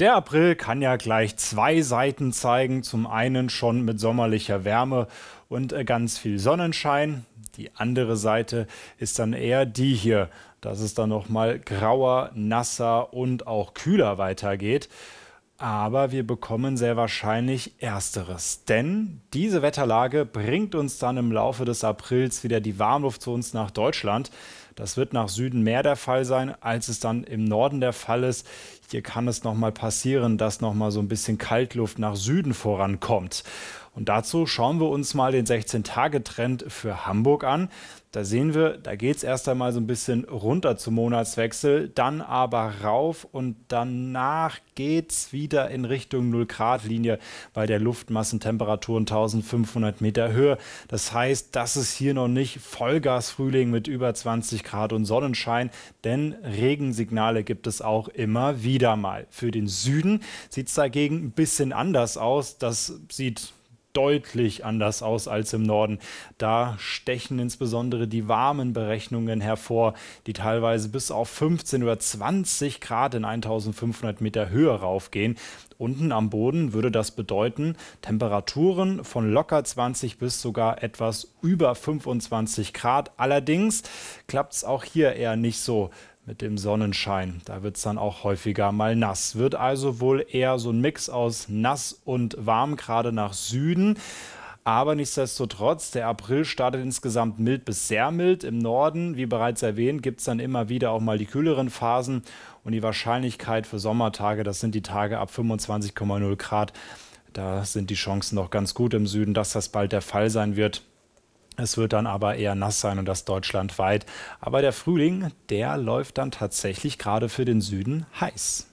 Der April kann ja gleich zwei Seiten zeigen. Zum einen schon mit sommerlicher Wärme und äh, ganz viel Sonnenschein. Die andere Seite ist dann eher die hier, dass es dann noch mal grauer, nasser und auch kühler weitergeht. Aber wir bekommen sehr wahrscheinlich Ersteres, denn diese Wetterlage bringt uns dann im Laufe des Aprils wieder die Warmluft zu uns nach Deutschland. Das wird nach Süden mehr der Fall sein, als es dann im Norden der Fall ist. Hier kann es nochmal passieren, dass nochmal so ein bisschen Kaltluft nach Süden vorankommt. Und dazu schauen wir uns mal den 16-Tage-Trend für Hamburg an. Da sehen wir, da geht es erst einmal so ein bisschen runter zum Monatswechsel, dann aber rauf und danach geht es wieder in Richtung 0-Grad-Linie bei der Luftmassentemperatur in 1500 Meter Höhe. Das heißt, das ist hier noch nicht Vollgas-Frühling mit über 20 Grad. Grad und Sonnenschein, denn Regensignale gibt es auch immer wieder mal. Für den Süden sieht es dagegen ein bisschen anders aus. Das sieht deutlich anders aus als im Norden. Da stechen insbesondere die warmen Berechnungen hervor, die teilweise bis auf 15 oder 20 Grad in 1500 Meter Höhe raufgehen. Unten am Boden würde das bedeuten Temperaturen von locker 20 bis sogar etwas über 25 Grad. Allerdings klappt es auch hier eher nicht so mit dem Sonnenschein. Da wird es dann auch häufiger mal nass. Wird also wohl eher so ein Mix aus nass und warm, gerade nach Süden. Aber nichtsdestotrotz, der April startet insgesamt mild bis sehr mild. Im Norden, wie bereits erwähnt, gibt es dann immer wieder auch mal die kühleren Phasen. Und die Wahrscheinlichkeit für Sommertage, das sind die Tage ab 25,0 Grad, da sind die Chancen noch ganz gut im Süden, dass das bald der Fall sein wird. Es wird dann aber eher nass sein und das deutschlandweit. Aber der Frühling, der läuft dann tatsächlich gerade für den Süden heiß.